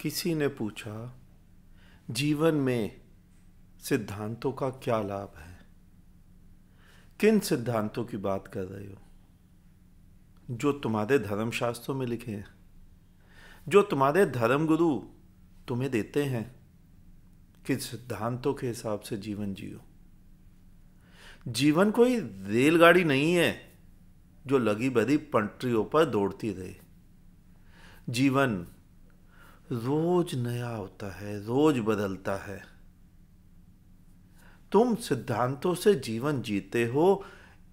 किसी ने पूछा जीवन में सिद्धांतों का क्या लाभ है किन सिद्धांतों की बात कर रहे हो जो तुम्हारे धर्मशास्त्रों में लिखे हैं जो तुम्हारे धर्मगुरु तुम्हें देते हैं कि सिद्धांतों के हिसाब से जीवन जियो जीवन कोई रेलगाड़ी नहीं है जो लगी बदी पंटरियों पर दौड़ती रहे जीवन रोज नया होता है रोज बदलता है तुम सिद्धांतों से जीवन जीते हो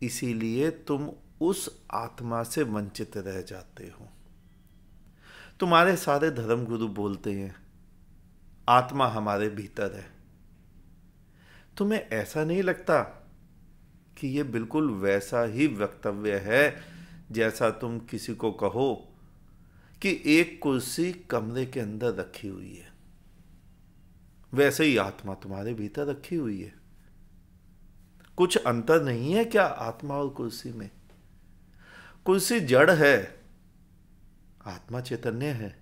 इसीलिए तुम उस आत्मा से वंचित रह जाते हो तुम्हारे सारे धर्म गुरु बोलते हैं आत्मा हमारे भीतर है तुम्हें ऐसा नहीं लगता कि यह बिल्कुल वैसा ही वक्तव्य है जैसा तुम किसी को कहो कि एक कुर्सी कमरे के अंदर रखी हुई है वैसे ही आत्मा तुम्हारे भीतर रखी हुई है कुछ अंतर नहीं है क्या आत्मा और कुर्सी में कुर्सी जड़ है आत्मा चैतन्य है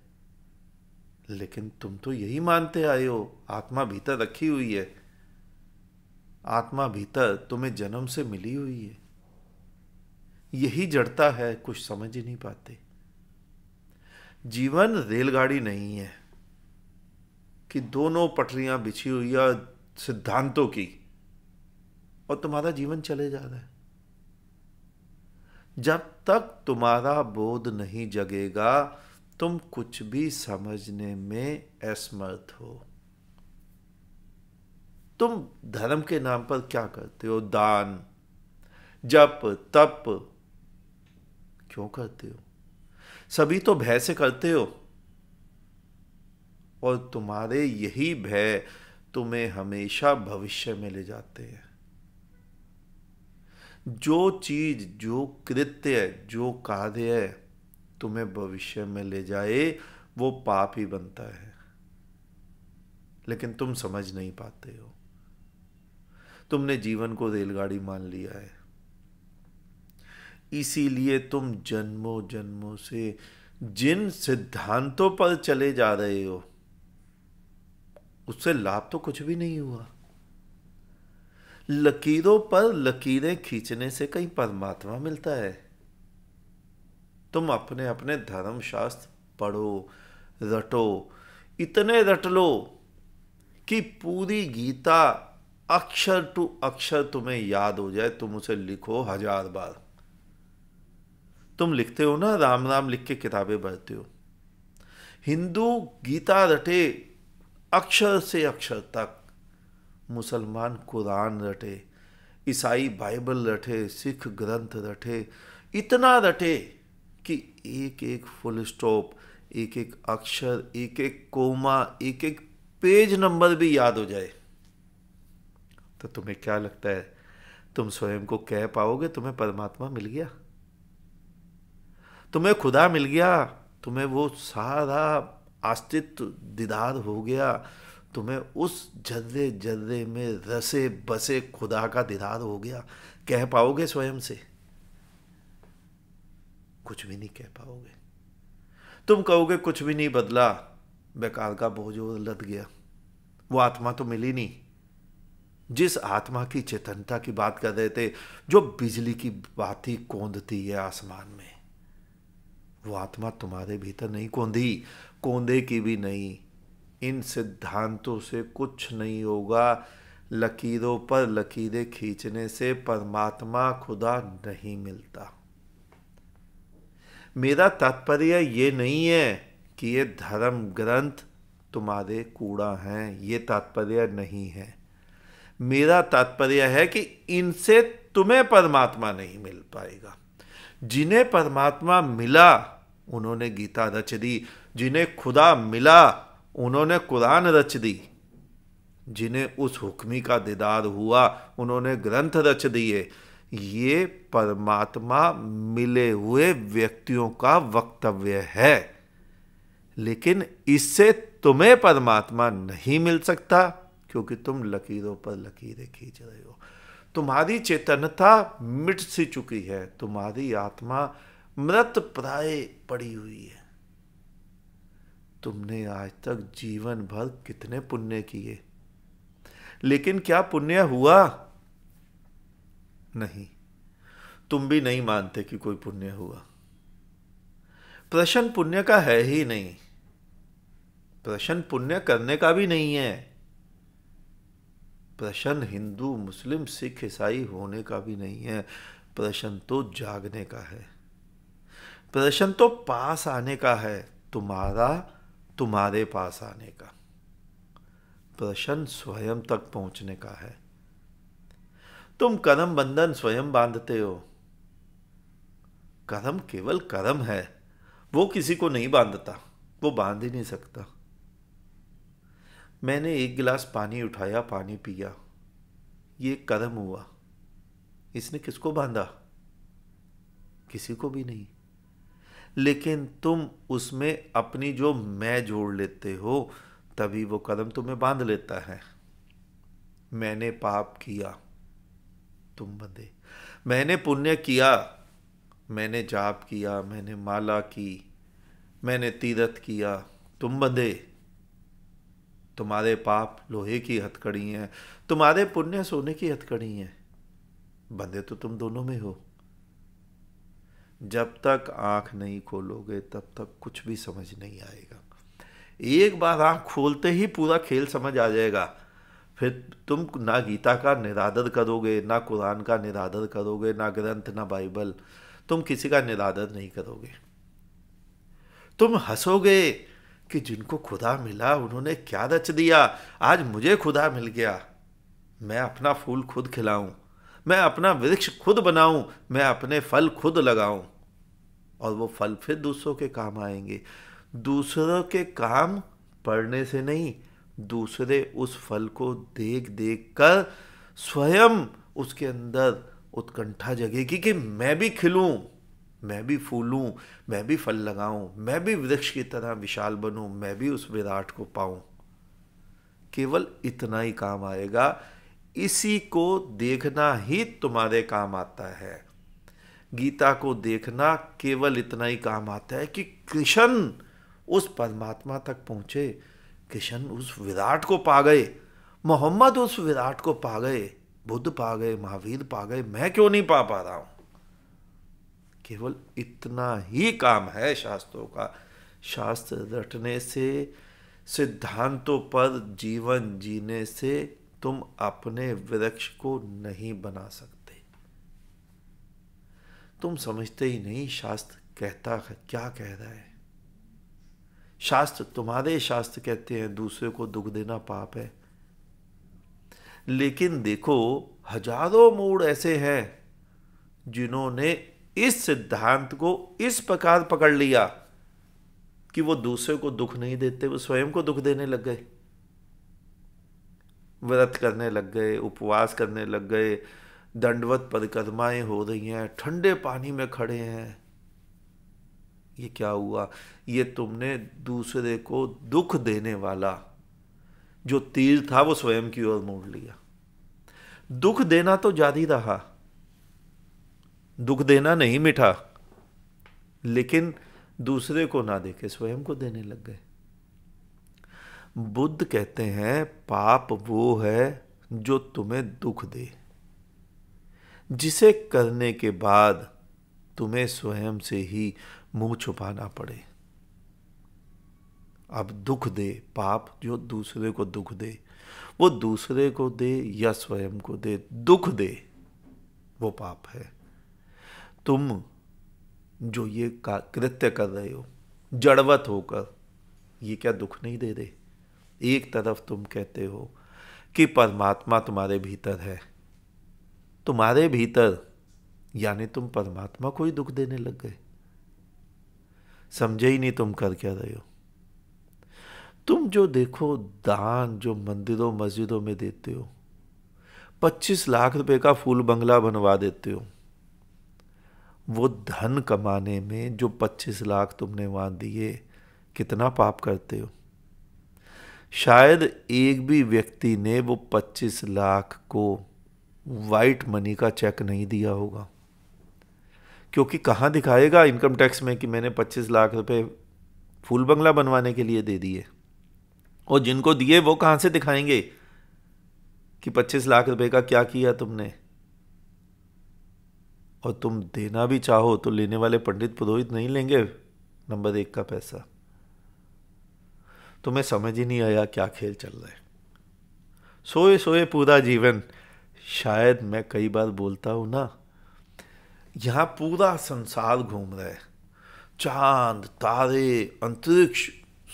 लेकिन तुम तो यही मानते आए हो आत्मा भीतर रखी हुई है आत्मा भीतर तुम्हें जन्म से मिली हुई है यही जड़ता है कुछ समझ ही नहीं पाते जीवन रेलगाड़ी नहीं है कि दोनों पटरियां बिछी हुई है सिद्धांतों की और तुम्हारा जीवन चले जा रहा है जब तक तुम्हारा बोध नहीं जगेगा तुम कुछ भी समझने में असमर्थ हो तुम धर्म के नाम पर क्या करते हो दान जप तप क्यों करते हो सभी तो भय से करते हो और तुम्हारे यही भय तुम्हें हमेशा भविष्य में ले जाते हैं जो चीज जो कृत्य जो कार्य तुम्हें भविष्य में ले जाए वो पाप ही बनता है लेकिन तुम समझ नहीं पाते हो तुमने जीवन को रेलगाड़ी मान लिया है इसीलिए तुम जन्मों जन्मों से जिन सिद्धांतों पर चले जा रहे हो उससे लाभ तो कुछ भी नहीं हुआ लकीरों पर लकीरें खींचने से कहीं परमात्मा मिलता है तुम अपने अपने धर्मशास्त्र पढ़ो रटो इतने रट लो कि पूरी गीता अक्षर टू अक्षर तुम्हें याद हो जाए तुम उसे लिखो हजार बार तुम लिखते हो ना राम राम लिख के किताबें भरते हो हिंदू गीता रटे अक्षर से अक्षर तक मुसलमान कुरान रटे ईसाई बाइबल रटे सिख ग्रंथ रटे इतना रटे कि एक एक फुल स्टॉप एक एक अक्षर एक एक कोमा एक एक पेज नंबर भी याद हो जाए तो तुम्हें क्या लगता है तुम स्वयं को कह पाओगे तुम्हें परमात्मा मिल गया तुम्हें खुदा मिल गया तुम्हें वो सारा अस्तित्व दीदार हो गया तुम्हें उस जर्रे जर्रे में रसे बसे खुदा का दीदार हो गया कह पाओगे स्वयं से कुछ भी नहीं कह पाओगे तुम कहोगे कुछ भी नहीं बदला बेकार का बोझ और लद गया वो आत्मा तो मिली नहीं जिस आत्मा की चेतनता की बात कर रहे थे जो बिजली की बाती कोंदती है आसमान में वो आत्मा तुम्हारे भीतर नहीं कौंधी कोंदे की भी नहीं इन सिद्धांतों से कुछ नहीं होगा लकीरों पर लकीरें खींचने से परमात्मा खुदा नहीं मिलता मेरा तात्पर्य ये नहीं है कि ये धर्म ग्रंथ तुम्हारे कूड़ा हैं ये तात्पर्य नहीं है मेरा तात्पर्य है कि इनसे तुम्हें परमात्मा नहीं मिल पाएगा जिन्हें परमात्मा मिला उन्होंने गीता रच दी जिन्हें खुदा मिला उन्होंने कुरान रच दी जिन्हें उस हुक्मी का दीदार हुआ उन्होंने ग्रंथ रच दिए ये परमात्मा मिले हुए व्यक्तियों का वक्तव्य है लेकिन इससे तुम्हें परमात्मा नहीं मिल सकता क्योंकि तुम लकीरों पर लकीरें खींच रहे हो तुम्हारी चेतनता मिट सी चुकी है तुम्हारी आत्मा मृत प्राय पड़ी हुई है तुमने आज तक जीवन भर कितने पुण्य किए लेकिन क्या पुण्य हुआ नहीं तुम भी नहीं मानते कि कोई पुण्य हुआ प्रश्न पुण्य का है ही नहीं प्रश्न पुण्य करने का भी नहीं है प्रश्न हिंदू मुस्लिम सिख ईसाई होने का भी नहीं है प्रश्न तो जागने का है प्रदर्शन तो पास आने का है तुम्हारा तुम्हारे पास आने का प्रश्न स्वयं तक पहुंचने का है तुम कर्म बंधन स्वयं बांधते हो कर्म केवल कर्म है वो किसी को नहीं बांधता वो बांध ही नहीं सकता मैंने एक गिलास पानी उठाया पानी पिया ये कदम हुआ इसने किसको बांधा किसी को भी नहीं लेकिन तुम उसमें अपनी जो मैं जोड़ लेते हो तभी वो कदम तुम्हें बांध लेता है मैंने पाप किया तुम बंधे मैंने पुण्य किया मैंने जाप किया मैंने माला की मैंने तीरथ किया तुम बंधे तुम्हारे पाप लोहे की हथकड़ी हैं तुम्हारे पुण्य सोने की हथकड़ी हैं बंधे तो तुम दोनों में हो जब तक आंख नहीं खोलोगे तब तक कुछ भी समझ नहीं आएगा एक बार आंख खोलते ही पूरा खेल समझ आ जाएगा फिर तुम ना गीता का निरादर करोगे ना कुरान का निरादर करोगे ना ग्रंथ ना बाइबल तुम किसी का निरादर नहीं करोगे तुम हंसोगे कि जिनको खुदा मिला उन्होंने क्या रच दिया आज मुझे खुदा मिल गया मैं अपना फूल खुद खिलाऊं मैं अपना वृक्ष खुद बनाऊं मैं अपने फल खुद लगाऊं और वो फल फिर दूसरों के काम आएंगे दूसरों के काम पढ़ने से नहीं दूसरे उस फल को देख देख कर स्वयं उसके अंदर उत्कंठा जगेगी कि मैं भी खिलूं मैं भी फूलूं मैं भी फल लगाऊं मैं भी वृक्ष की तरह विशाल बनूं मैं भी उस विराट को पाऊं केवल इतना ही काम आएगा इसी को देखना ही तुम्हारे काम आता है गीता को देखना केवल इतना ही काम आता है कि कृष्ण उस परमात्मा तक पहुंचे कृष्ण उस विराट को पा गए मोहम्मद उस विराट को पा गए बुद्ध पा गए महावीर पा गए मैं क्यों नहीं पा पा रहा हूं केवल इतना ही काम है शास्त्रों का शास्त्र रटने से सिद्धांतों पर जीवन जीने से तुम अपने वृक्ष को नहीं बना सकते तुम समझते ही नहीं शास्त्र कहता है क्या कह रहा है शास्त्र तुम्हारे शास्त्र कहते हैं दूसरे को दुख देना पाप है लेकिन देखो हजारों मूड ऐसे हैं जिन्होंने इस सिद्धांत को इस प्रकार पकड़ लिया कि वो दूसरे को दुख नहीं देते वो स्वयं को दुख देने लग गए व्रत करने लग गए उपवास करने लग गए दंडवत परिक्रमाएं हो रही हैं ठंडे पानी में खड़े हैं ये क्या हुआ ये तुमने दूसरे को दुख देने वाला जो तीर था वो स्वयं की ओर मोड़ लिया दुख देना तो जारी रहा दुख देना नहीं मिठा लेकिन दूसरे को ना देखे स्वयं को देने लग गए बुद्ध कहते हैं पाप वो है जो तुम्हें दुख दे जिसे करने के बाद तुम्हें स्वयं से ही मुंह छुपाना पड़े अब दुख दे पाप जो दूसरे को दुख दे वो दूसरे को दे या स्वयं को दे दुख दे वो पाप है तुम जो ये कृत्य कर रहे हो जड़वत होकर ये क्या दुख नहीं दे रहे एक तरफ तुम कहते हो कि परमात्मा तुम्हारे भीतर है तुम्हारे भीतर यानी तुम परमात्मा को ही दुख देने लग गए समझे ही नहीं तुम कर क्या रहे हो तुम जो देखो दान जो मंदिरों मस्जिदों में देते हो पच्चीस लाख रुपए का फूल बंगला बनवा देते हो वो धन कमाने में जो पच्चीस लाख तुमने वहां दिए कितना पाप करते हो शायद एक भी व्यक्ति ने वो 25 लाख को वाइट मनी का चेक नहीं दिया होगा क्योंकि कहाँ दिखाएगा इनकम टैक्स में कि मैंने 25 लाख रुपए फूल बंगला बनवाने के लिए दे दिए और जिनको दिए वो कहाँ से दिखाएंगे कि 25 लाख रुपए का क्या किया तुमने और तुम देना भी चाहो तो लेने वाले पंडित पुरोहित नहीं लेंगे नंबर एक का पैसा तुम्हें समझ ही नहीं आया क्या खेल चल रहा है सोए सोए पूरा जीवन शायद मैं कई बार बोलता हूँ ना यहाँ पूरा संसार घूम रहा है चांद तारे अंतरिक्ष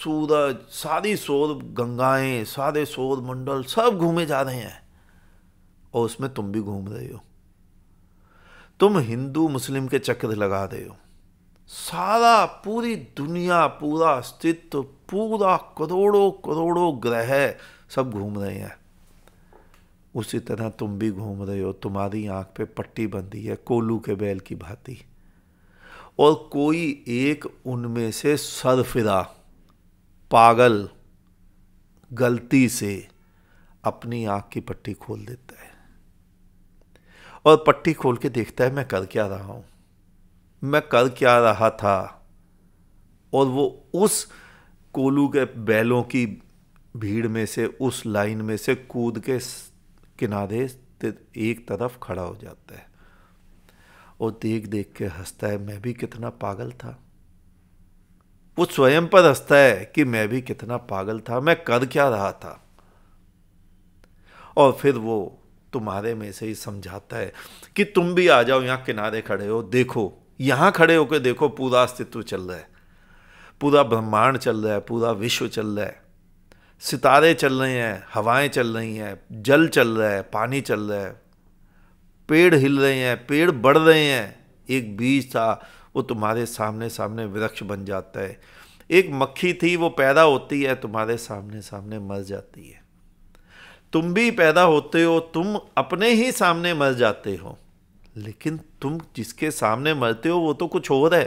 सूरज सारी शोर गंगाएं सारे शोर मंडल सब घूमे जा रहे हैं और उसमें तुम भी घूम रहे हो तुम हिंदू मुस्लिम के चक्र लगा रहे हो सारा पूरी दुनिया पूरा अस्तित्व पूरा करोड़ों करोड़ों ग्रह सब घूम रहे हैं उसी तरह तुम भी घूम रहे हो तुम्हारी आंख पे पट्टी बंधी है कोलू के बैल की भांति और कोई एक उनमें से सरफिरा पागल गलती से अपनी आंख की पट्टी खोल देता है और पट्टी खोल के देखता है मैं कर क्या रहा हूं मैं कर क्या रहा था और वो उस कोलू के बैलों की भीड़ में से उस लाइन में से कूद के किनारे एक तरफ खड़ा हो जाता है और देख देख के हंसता है मैं भी कितना पागल था वो स्वयं पर हंसता है कि मैं भी कितना पागल था मैं कर क्या रहा था और फिर वो तुम्हारे में से ही समझाता है कि तुम भी आ जाओ यहाँ किनारे खड़े हो देखो यहां खड़े होकर देखो पूरा अस्तित्व चल रहा है पूरा ब्रह्मांड चल रहा है पूरा विश्व चल रहा है सितारे चल रहे हैं हवाएं चल रही हैं जल चल रहा है पानी चल रहा है पेड़ हिल रहे हैं पेड़ बढ़ रहे हैं एक बीज था वो तुम्हारे सामने सामने वृक्ष बन जाता है एक मक्खी थी वो पैदा होती है तुम्हारे सामने सामने मर जाती है तुम भी पैदा होते हो तुम अपने ही सामने मर जाते हो लेकिन तुम जिसके सामने मरते हो वो तो कुछ और है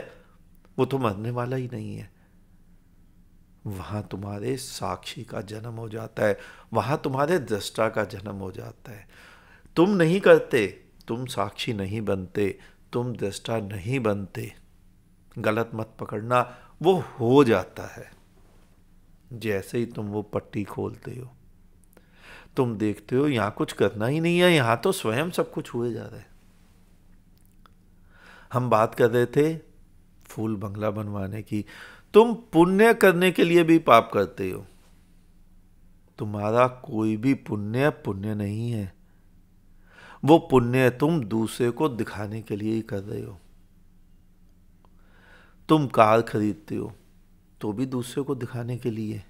वो तो मरने वाला ही नहीं है वहाँ तुम्हारे साक्षी का जन्म हो जाता है वहाँ तुम्हारे दृष्टा का जन्म हो जाता है तुम नहीं करते तुम साक्षी नहीं बनते तुम दृष्टा नहीं बनते गलत मत पकड़ना वो हो जाता है जैसे ही तुम वो पट्टी खोलते हो तुम देखते हो यहां कुछ करना ही नहीं है यहां तो स्वयं सब कुछ हुए जा रहा है हम बात कर रहे थे फूल बंगला बनवाने की तुम पुण्य करने के लिए भी पाप करते हो तुम्हारा कोई भी पुण्य पुण्य नहीं है वो पुण्य तुम दूसरे को दिखाने के लिए ही कर रहे हो तुम कार खरीदते हो तो भी दूसरे को दिखाने के लिए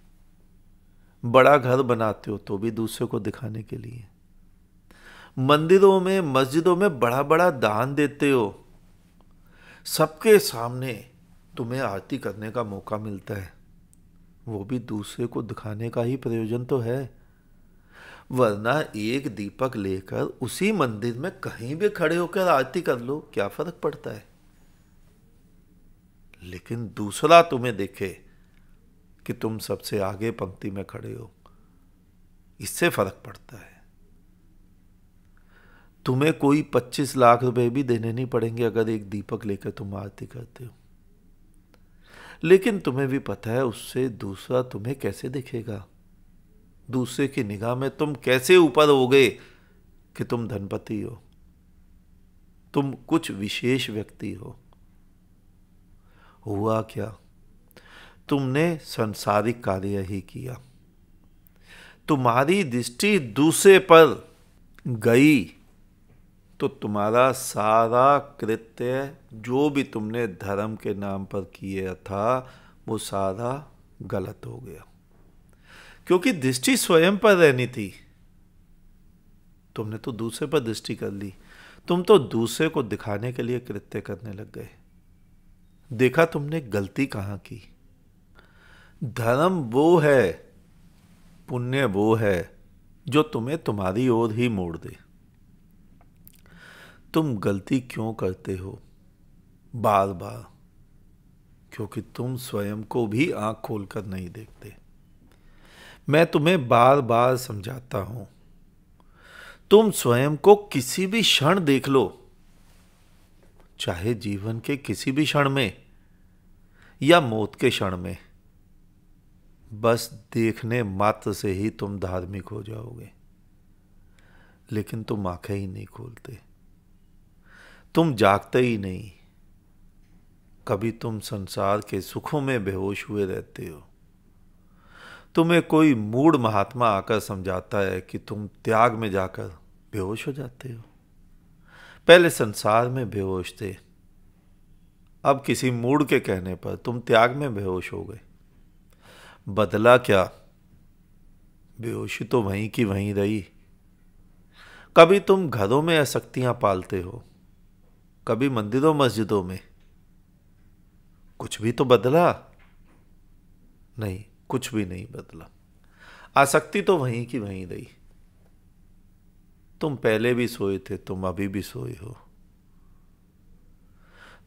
बड़ा घर बनाते हो तो भी दूसरे को दिखाने के लिए मंदिरों में मस्जिदों में बड़ा बड़ा दान देते हो सबके सामने तुम्हें आरती करने का मौका मिलता है वो भी दूसरे को दिखाने का ही प्रयोजन तो है वरना एक दीपक लेकर उसी मंदिर में कहीं भी खड़े होकर आरती कर लो क्या फर्क पड़ता है लेकिन दूसरा तुम्हें देखे कि तुम सबसे आगे पंक्ति में खड़े हो इससे फर्क पड़ता है तुम्हें कोई पच्चीस लाख रुपए भी देने नहीं पड़ेंगे अगर एक दीपक लेकर तुम आरती करते हो लेकिन तुम्हें भी पता है उससे दूसरा तुम्हें कैसे देखेगा दूसरे की निगाह में तुम कैसे ऊपर हो गए कि तुम धनपति हो तुम कुछ विशेष व्यक्ति हो हुआ क्या तुमने संसारिक कार्य ही किया तुम्हारी दृष्टि दूसरे पर गई तो तुम्हारा सारा कृत्य जो भी तुमने धर्म के नाम पर किया था वो सारा गलत हो गया क्योंकि दृष्टि स्वयं पर रहनी थी तुमने तो दूसरे पर दृष्टि कर ली तुम तो दूसरे को दिखाने के लिए कृत्य करने लग गए देखा तुमने गलती कहाँ की धर्म वो है पुण्य वो है जो तुम्हें तुम्हारी ओर ही मोड़ दे तुम गलती क्यों करते हो बार बार क्योंकि तुम स्वयं को भी आंख खोलकर नहीं देखते मैं तुम्हें बार बार समझाता हूं तुम स्वयं को किसी भी क्षण देख लो चाहे जीवन के किसी भी क्षण में या मौत के क्षण में बस देखने मात्र से ही तुम धार्मिक हो जाओगे लेकिन तुम आंखें ही नहीं खोलते तुम जागते ही नहीं कभी तुम संसार के सुखों में बेहोश हुए रहते हो तुम्हें कोई मूड महात्मा आकर समझाता है कि तुम त्याग में जाकर बेहोश हो जाते हो पहले संसार में बेहोश थे अब किसी मूड के कहने पर तुम त्याग में बेहोश हो गए बदला क्या बेहोशी तो वहीं की वहीं रही कभी तुम घरों में असक्तियां पालते हो कभी मंदिरों मस्जिदों में कुछ भी तो बदला नहीं कुछ भी नहीं बदला आसक्ति तो वहीं की वहीं रही तुम पहले भी सोए थे तुम अभी भी सोए हो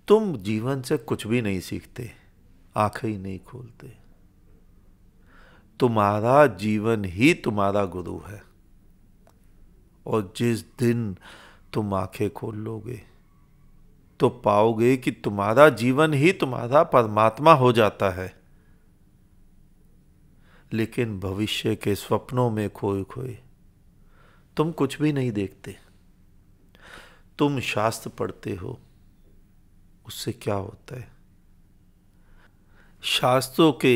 तुम जीवन से कुछ भी नहीं सीखते आंखें ही नहीं खोलते तुम्हारा जीवन ही तुम्हारा गुरु है और जिस दिन तुम आंखें खोल लोगे तो पाओगे कि तुम्हारा जीवन ही तुम्हारा परमात्मा हो जाता है लेकिन भविष्य के स्वप्नों में खोए खोए तुम कुछ भी नहीं देखते तुम शास्त्र पढ़ते हो उससे क्या होता है शास्त्रों के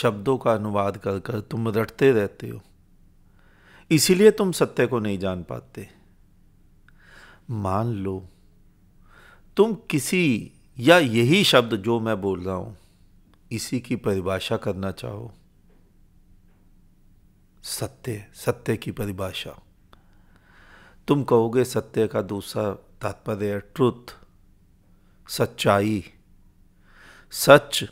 शब्दों का अनुवाद कर कर तुम रटते रहते हो इसीलिए तुम सत्य को नहीं जान पाते मान लो तुम किसी या यही शब्द जो मैं बोल रहा हूं इसी की परिभाषा करना चाहो सत्य सत्य की परिभाषा तुम कहोगे सत्य का दूसरा तात्पर्य ट्रुथ सच्चाई सच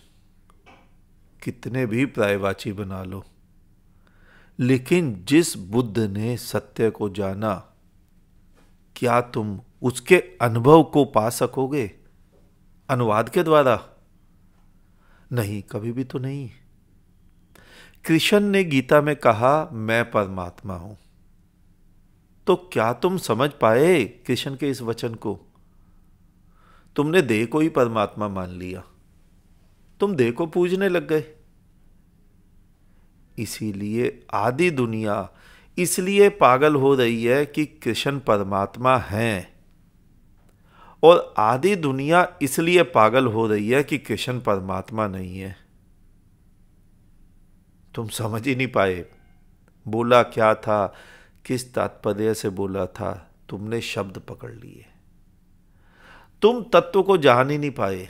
कितने भी प्रायवाची बना लो लेकिन जिस बुद्ध ने सत्य को जाना क्या तुम उसके अनुभव को पा सकोगे अनुवाद के द्वारा नहीं कभी भी तो नहीं कृष्ण ने गीता में कहा मैं परमात्मा हूं तो क्या तुम समझ पाए कृष्ण के इस वचन को तुमने देह को ही परमात्मा मान लिया तुम देह को पूजने लग गए इसीलिए आदि दुनिया इसलिए पागल हो रही है कि कृष्ण परमात्मा हैं और आधी दुनिया इसलिए पागल हो रही है कि कृष्ण परमात्मा नहीं है तुम समझ ही नहीं पाए बोला क्या था किस तात्पर्य से बोला था तुमने शब्द पकड़ लिए तुम तत्व को जान ही नहीं पाए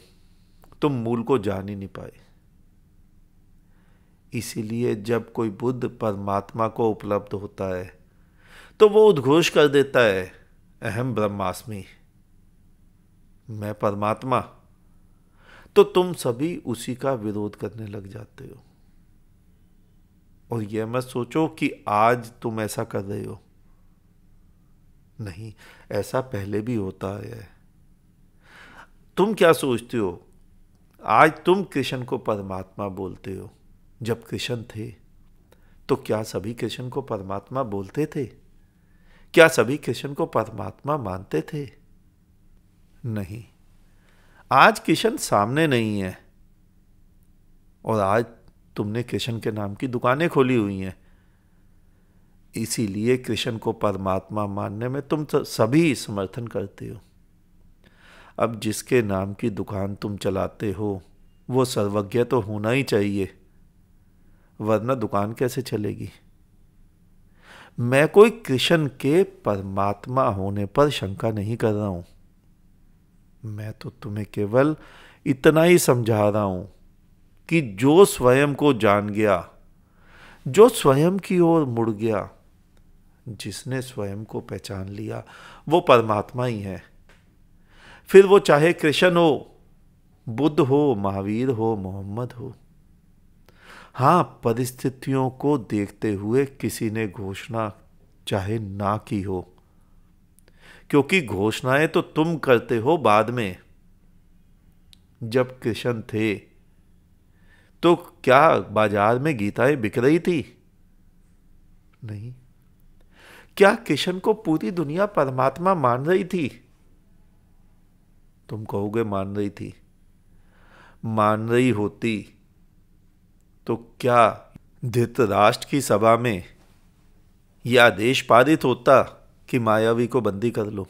तुम मूल को जान ही नहीं पाए इसीलिए जब कोई बुद्ध परमात्मा को उपलब्ध होता है तो वो उद्घोष कर देता है अहम ब्रह्मास्मि मैं परमात्मा तो तुम सभी उसी का विरोध करने लग जाते हो और यह मत सोचो कि आज तुम ऐसा कर रहे हो नहीं ऐसा पहले भी होता है तुम क्या सोचते हो आज तुम कृष्ण को परमात्मा बोलते हो जब कृष्ण थे तो क्या सभी कृष्ण को परमात्मा बोलते थे क्या सभी कृष्ण को परमात्मा मानते थे नहीं आज किशन सामने नहीं है और आज तुमने कृष्ण के नाम की दुकानें खोली हुई हैं इसीलिए कृष्ण को परमात्मा मानने में तुम सभी समर्थन करते हो अब जिसके नाम की दुकान तुम चलाते हो वो सर्वज्ञ तो होना ही चाहिए वरना दुकान कैसे चलेगी मैं कोई कृष्ण के परमात्मा होने पर शंका नहीं कर रहा हूं मैं तो तुम्हें केवल इतना ही समझा रहा हूं कि जो स्वयं को जान गया जो स्वयं की ओर मुड़ गया जिसने स्वयं को पहचान लिया वो परमात्मा ही है फिर वो चाहे कृष्ण हो बुद्ध हो महावीर हो मोहम्मद हो हाँ परिस्थितियों को देखते हुए किसी ने घोषणा चाहे ना की हो क्योंकि घोषणाएं तो तुम करते हो बाद में जब कृष्ण थे तो क्या बाजार में गीताएं बिक रही थी नहीं क्या किशन को पूरी दुनिया परमात्मा मान रही थी तुम कहोगे मान रही थी मान रही होती तो क्या धृतराष्ट्र की सभा में यह आदेश पारित होता कि मायावी को बंदी कर लो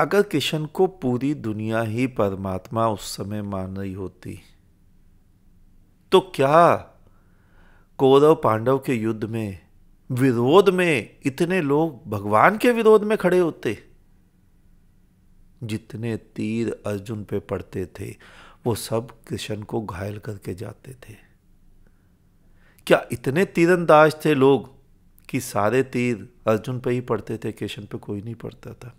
अगर कृष्ण को पूरी दुनिया ही परमात्मा उस समय मान रही होती तो क्या कौरव पांडव के युद्ध में विरोध में इतने लोग भगवान के विरोध में खड़े होते जितने तीर अर्जुन पे पड़ते थे वो सब कृष्ण को घायल करके जाते थे क्या इतने तीरंदाज थे लोग कि सारे तीर अर्जुन पे ही पड़ते थे कृष्ण पे कोई नहीं पड़ता था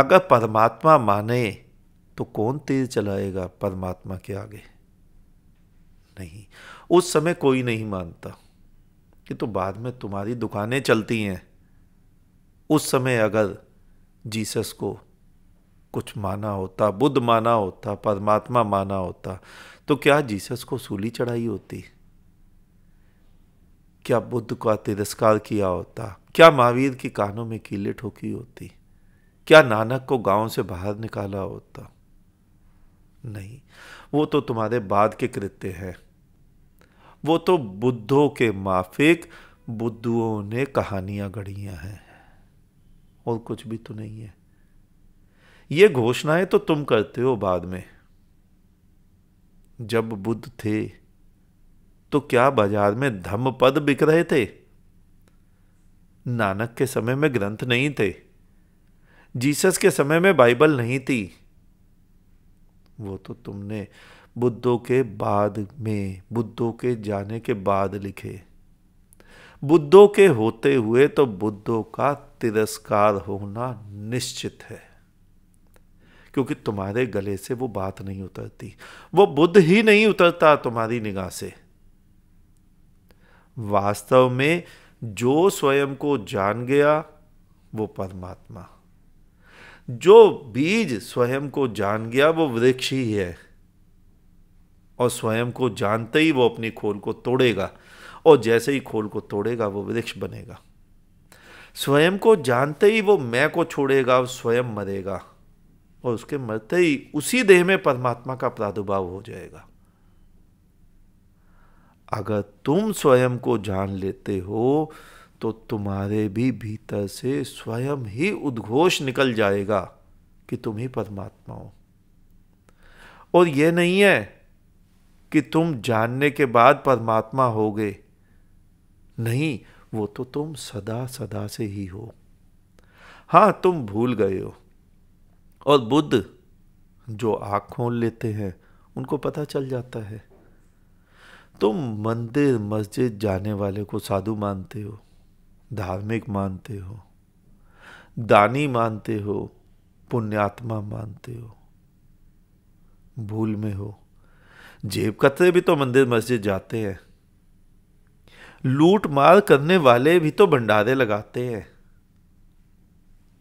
अगर परमात्मा माने तो कौन तीर चलाएगा परमात्मा के आगे नहीं उस समय कोई नहीं मानता कि तो बाद में तुम्हारी दुकानें चलती हैं उस समय अगर जीसस को कुछ माना होता बुद्ध माना होता परमात्मा माना होता तो क्या जीसस को सूली चढ़ाई होती क्या बुद्ध का तिरस्कार किया होता क्या महावीर की कानों में कीले ठोकी होती क्या नानक को गांव से बाहर निकाला होता नहीं वो तो तुम्हारे बाद के कृत्य हैं वो तो बुद्धों के माफिक बुद्धुओं ने कहानियां गढ़ियां हैं और कुछ भी तो नहीं है ये घोषणाएं तो तुम करते हो बाद में जब बुद्ध थे तो क्या बाजार में धम्म पद बिक रहे थे नानक के समय में ग्रंथ नहीं थे जीसस के समय में बाइबल नहीं थी वो तो तुमने बुद्धों के बाद में बुद्धों के जाने के बाद लिखे बुद्धों के होते हुए तो बुद्धों का तिरस्कार होना निश्चित है क्योंकि तुम्हारे गले से वो बात नहीं उतरती वो बुद्ध ही नहीं उतरता तुम्हारी निगाह से वास्तव में जो स्वयं को जान गया वो परमात्मा जो बीज स्वयं को जान गया वो वृक्ष ही है और स्वयं को जानते ही वो अपनी खोल को तोड़ेगा और जैसे ही खोल को तोड़ेगा वो वृक्ष बनेगा स्वयं को जानते ही वो मैं को छोड़ेगा और स्वयं मरेगा और उसके मरते ही उसी देह में परमात्मा का प्रादुर्भाव हो जाएगा अगर तुम स्वयं को जान लेते हो तो तुम्हारे भी भीतर से स्वयं ही उद्घोष निकल जाएगा कि तुम ही परमात्मा हो और यह नहीं है कि तुम जानने के बाद परमात्मा हो गए नहीं वो तो तुम सदा सदा से ही हो हाँ तुम भूल गए हो और बुद्ध जो आंख खोल लेते हैं उनको पता चल जाता है तुम मंदिर मस्जिद जाने वाले को साधु मानते हो धार्मिक मानते हो दानी मानते हो पुण्यात्मा मानते हो भूल में हो जेब कतरे भी तो मंदिर मस्जिद जाते हैं लूट मार करने वाले भी तो भंडारे लगाते हैं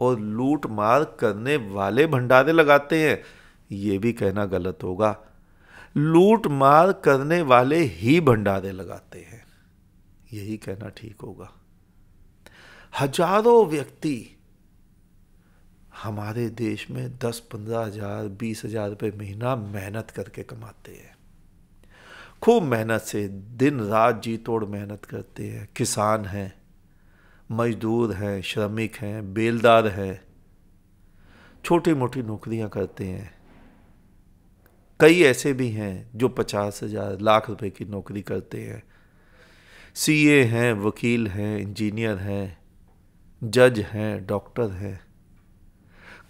और लूट मार करने वाले भंडारे लगाते हैं ये भी कहना गलत होगा लूट मार करने वाले ही भंडारे लगाते हैं यही कहना ठीक होगा हजारों व्यक्ति हमारे देश में दस पंद्रह हजार बीस हजार रुपये महीना मेहनत करके कमाते हैं खूब मेहनत से दिन रात जी तोड़ मेहनत करते हैं किसान हैं मजदूर हैं श्रमिक हैं बेलदार हैं छोटी मोटी नौकरियां करते हैं कई ऐसे भी हैं जो पचास हज़ार लाख रुपए की नौकरी करते हैं सीए हैं वकील हैं इंजीनियर हैं जज हैं डॉक्टर हैं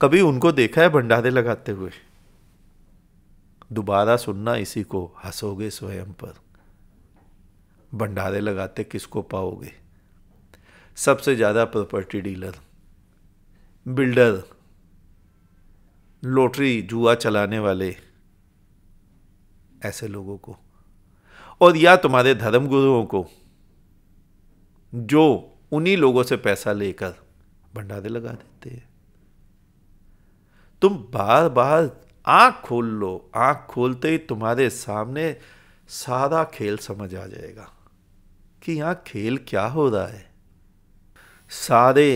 कभी उनको देखा है भंडारे लगाते हुए दोबारा सुनना इसी को हंसोगे स्वयं पर भंडारे लगाते किसको पाओगे सबसे ज़्यादा प्रॉपर्टी डीलर बिल्डर लॉटरी जुआ चलाने वाले ऐसे लोगों को और या तुम्हारे धर्म गुरुओं को जो उन्हीं लोगों से पैसा लेकर भंडारे लगा देते हैं तुम बार बार आंख खोल लो आंख खोलते ही तुम्हारे सामने सारा खेल समझ आ जाएगा कि यहां खेल क्या हो रहा है सारे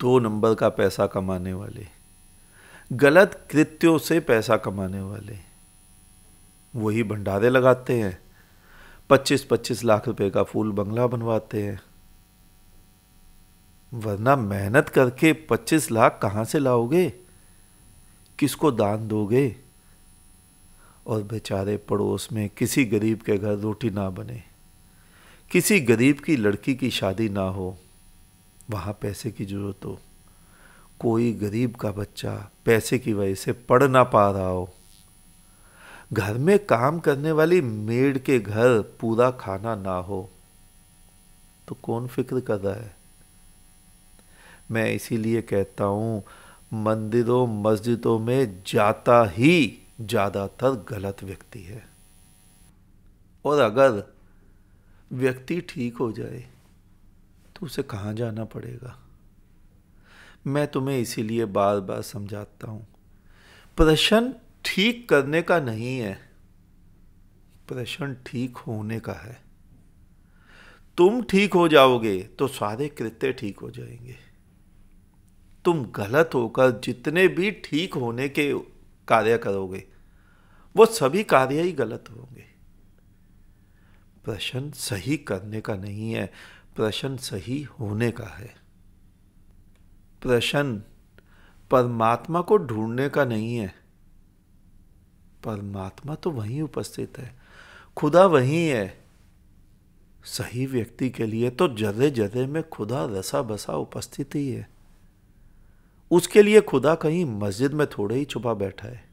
दो नंबर का पैसा कमाने वाले गलत कृत्यों से पैसा कमाने वाले वही भंडारे लगाते हैं पच्चीस पच्चीस लाख रुपए का फूल बंगला बनवाते हैं वरना मेहनत करके पच्चीस लाख कहाँ से लाओगे किसको दान दोगे और बेचारे पड़ोस में किसी गरीब के घर रोटी ना बने किसी गरीब की लड़की की शादी ना हो वहाँ पैसे की ज़रूरत हो कोई गरीब का बच्चा पैसे की वजह से पढ़ ना पा रहा हो घर में काम करने वाली मेड के घर पूरा खाना ना हो तो कौन फिक्र कर रहा है मैं इसीलिए कहता हूं मंदिरों मस्जिदों में जाता ही ज़्यादातर गलत व्यक्ति है और अगर व्यक्ति ठीक हो जाए तो उसे कहाँ जाना पड़ेगा मैं तुम्हें इसीलिए बार बार समझाता हूँ प्रश्न ठीक करने का नहीं है प्रश्न ठीक होने का है तुम ठीक हो जाओगे तो सारे कृत्य ठीक हो जाएंगे तुम गलत होकर जितने भी ठीक होने के कार्य करोगे वो सभी कार्य ही गलत होंगे प्रश्न सही करने का नहीं है प्रश्न सही होने का है प्रश्न परमात्मा को ढूंढने का नहीं है परमात्मा तो वहीं उपस्थित है खुदा वहीं है सही व्यक्ति के लिए तो जदे जदे में खुदा रसा बसा उपस्थित ही है उसके लिए खुदा कहीं मस्जिद में थोड़े ही छुपा बैठा है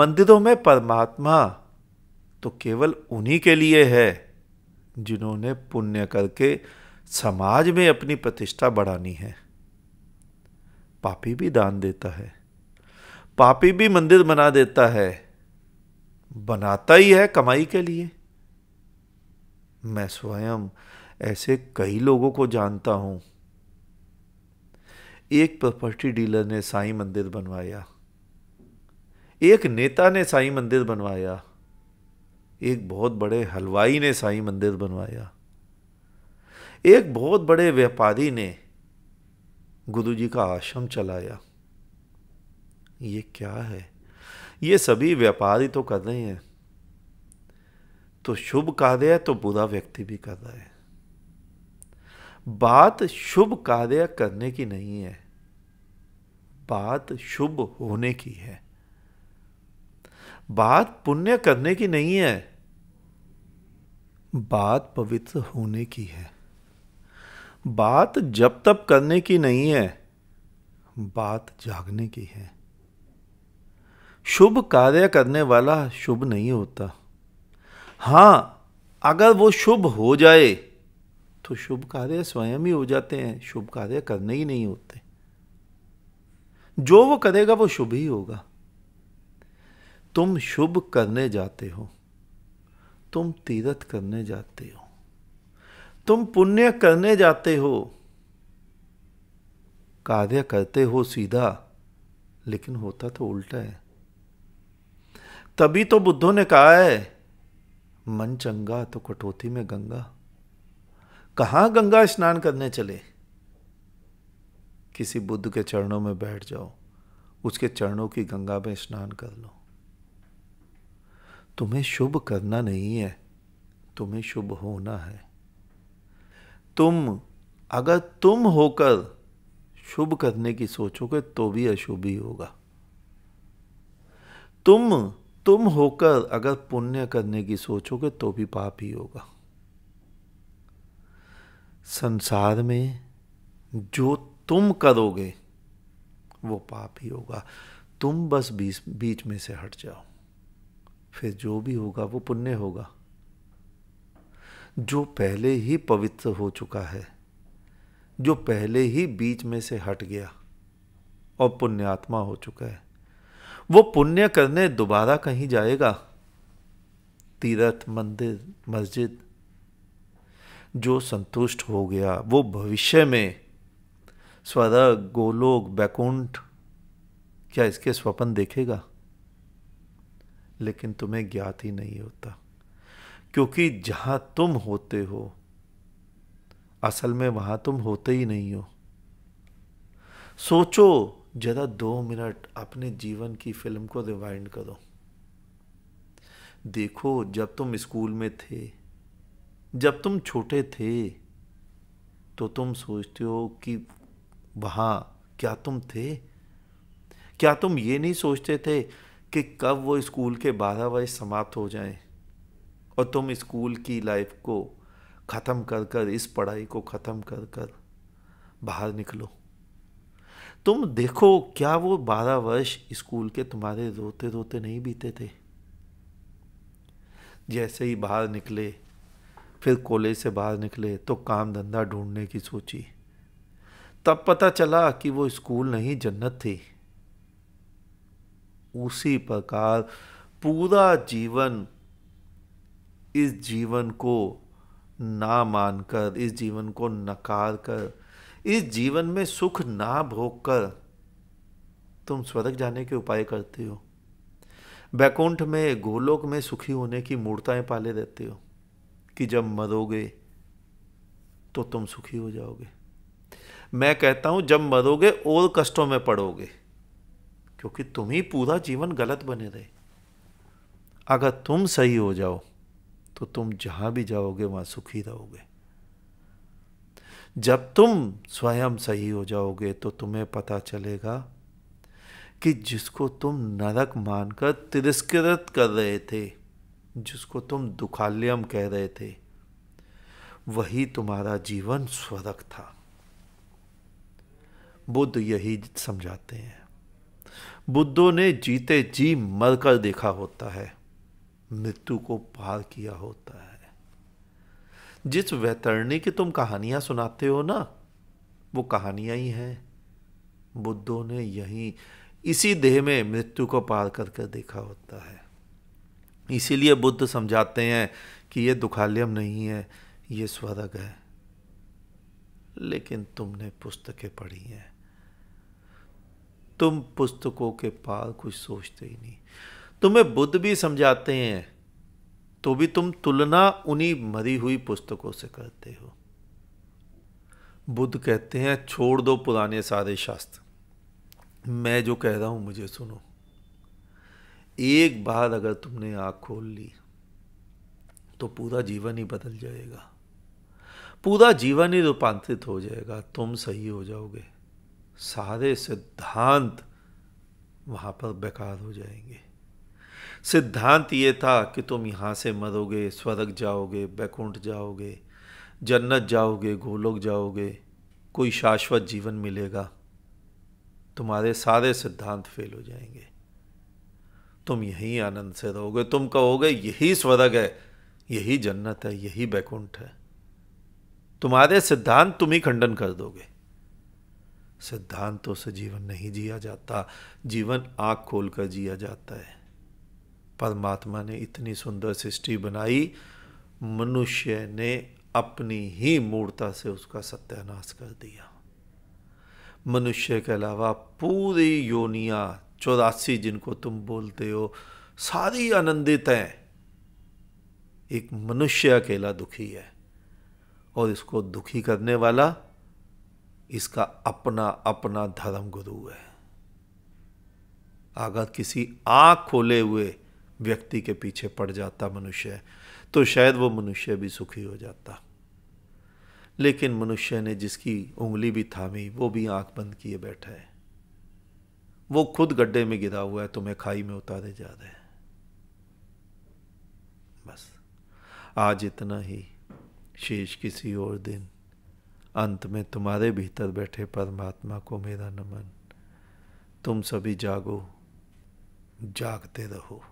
मंदिरों में परमात्मा तो केवल उन्हीं के लिए है जिन्होंने पुण्य करके समाज में अपनी प्रतिष्ठा बढ़ानी है पापी भी दान देता है पापी भी मंदिर बना देता है बनाता ही है कमाई के लिए मैं स्वयं ऐसे कई लोगों को जानता हूं एक प्रॉपर्टी डीलर ने साईं मंदिर बनवाया एक नेता ने साईं मंदिर बनवाया एक बहुत बड़े हलवाई ने साईं मंदिर बनवाया एक बहुत बड़े व्यापारी ने गुरुजी का आश्रम चलाया ये क्या है ये सभी व्यापारी तो कर रहे हैं तो शुभ कार्य तो बुरा व्यक्ति भी कर रहा है बात शुभ कार्य करने की नहीं है बात शुभ होने की है बात पुण्य करने की नहीं है बात पवित्र होने की है बात जब तब करने की नहीं है बात जागने की है शुभ कार्य करने वाला शुभ नहीं होता हाँ अगर वो शुभ हो जाए तो शुभ कार्य स्वयं ही हो जाते हैं शुभ कार्य करने ही नहीं होते जो वो करेगा वो शुभ ही होगा तुम शुभ करने जाते हो तुम तीर्थ करने जाते हो तुम पुण्य करने जाते हो कार्य करते हो सीधा लेकिन होता तो उल्टा है तभी तो बुद्धों ने कहा है मन चंगा तो कटौती में गंगा कहां गंगा स्नान करने चले किसी बुद्ध के चरणों में बैठ जाओ उसके चरणों की गंगा में स्नान कर लो तुम्हें शुभ करना नहीं है तुम्हें शुभ होना है तुम अगर तुम होकर शुभ करने की सोचोगे तो भी अशुभ ही होगा तुम तुम होकर अगर पुण्य करने की सोचोगे तो भी पाप ही होगा संसार में जो तुम करोगे वो पाप ही होगा तुम बस बीच बीच में से हट जाओ फिर जो भी होगा वो पुण्य होगा जो पहले ही पवित्र हो चुका है जो पहले ही बीच में से हट गया और पुण्यात्मा हो चुका है वो पुण्य करने दोबारा कहीं जाएगा तीर्थ मंदिर मस्जिद जो संतुष्ट हो गया वो भविष्य में स्वर्ग गोलोक बैकुंठ क्या इसके स्वपन देखेगा लेकिन तुम्हें ज्ञात ही नहीं होता क्योंकि जहां तुम होते हो असल में वहां तुम होते ही नहीं हो सोचो ज़रा दो मिनट अपने जीवन की फिल्म को रिवाइंड करो देखो जब तुम स्कूल में थे जब तुम छोटे थे तो तुम सोचते हो कि वहाँ क्या तुम थे क्या तुम ये नहीं सोचते थे कि कब वो स्कूल के बारह बजे समाप्त हो जाएं और तुम स्कूल की लाइफ को ख़त्म कर कर इस पढ़ाई को ख़त्म कर कर बाहर निकलो तुम देखो क्या वो बारह वर्ष स्कूल के तुम्हारे रोते रोते नहीं बीते थे जैसे ही बाहर निकले फिर कॉलेज से बाहर निकले तो काम धंधा ढूंढने की सोची तब पता चला कि वो स्कूल नहीं जन्नत थी उसी प्रकार पूरा जीवन इस जीवन को ना मानकर इस जीवन को नकार कर इस जीवन में सुख ना भोग कर तुम स्वर्ग जाने के उपाय करते हो बैकुंठ में गोलोक में सुखी होने की मूर्ताएं पाले रहते हो कि जब मरोगे तो तुम सुखी हो जाओगे मैं कहता हूं जब मरोगे और कष्टों में पड़ोगे क्योंकि तुम ही पूरा जीवन गलत बने रहे अगर तुम सही हो जाओ तो तुम जहां भी जाओगे वहां सुखी रहोगे जब तुम स्वयं सही हो जाओगे तो तुम्हें पता चलेगा कि जिसको तुम नरक मानकर तिरस्कृत कर रहे थे जिसको तुम दुखालयम कह रहे थे वही तुम्हारा जीवन स्वरक था बुद्ध यही समझाते हैं बुद्धों ने जीते जी मरकर देखा होता है मृत्यु को पार किया होता है जिस वैतरणी की तुम कहानियां सुनाते हो ना वो कहानियां ही हैं बुद्धों ने यही इसी देह में मृत्यु को पार करके देखा होता है इसीलिए बुद्ध समझाते हैं कि ये दुखालयम नहीं है ये स्वर्ग है लेकिन तुमने पुस्तकें पढ़ी हैं तुम पुस्तकों के पार कुछ सोचते ही नहीं तुम्हें बुद्ध भी समझाते हैं तो भी तुम तुलना उन्हीं मरी हुई पुस्तकों से करते हो बुद्ध कहते हैं छोड़ दो पुराने सारे शास्त्र मैं जो कह रहा हूं मुझे सुनो एक बार अगर तुमने आँख खोल ली तो पूरा जीवन ही बदल जाएगा पूरा जीवन ही रूपांतरित हो जाएगा तुम सही हो जाओगे सारे सिद्धांत वहां पर बेकार हो जाएंगे सिद्धांत ये था कि तुम यहाँ से मरोगे स्वर्ग जाओगे बैकुंठ जाओगे जन्नत जाओगे गोलोक जाओगे कोई शाश्वत जीवन मिलेगा तुम्हारे सारे सिद्धांत फेल हो जाएंगे तुम यही आनंद से रहोगे तुम कहोगे यही स्वर्ग है यही जन्नत है यही बैकुंठ है तुम्हारे सिद्धांत तुम ही खंडन कर दोगे सिद्धांतों से जीवन नहीं जिया जाता जीवन आंख खोल कर जिया जाता है परमात्मा ने इतनी सुंदर सृष्टि बनाई मनुष्य ने अपनी ही मूर्ता से उसका सत्यानाश कर दिया मनुष्य के अलावा पूरी योनिया चौरासी जिनको तुम बोलते हो सारी आनंदित हैं एक मनुष्य अकेला दुखी है और इसको दुखी करने वाला इसका अपना अपना धर्म गुरु है अगर किसी आंख खोले हुए व्यक्ति के पीछे पड़ जाता मनुष्य तो शायद वो मनुष्य भी सुखी हो जाता लेकिन मनुष्य ने जिसकी उंगली भी थामी वो भी आंख बंद किए बैठा है वो खुद गड्ढे में गिरा हुआ है तुम्हें खाई में उतारे जा रहे हैं बस आज इतना ही शेष किसी और दिन अंत में तुम्हारे भीतर बैठे परमात्मा को मेरा नमन तुम सभी जागो जागते रहो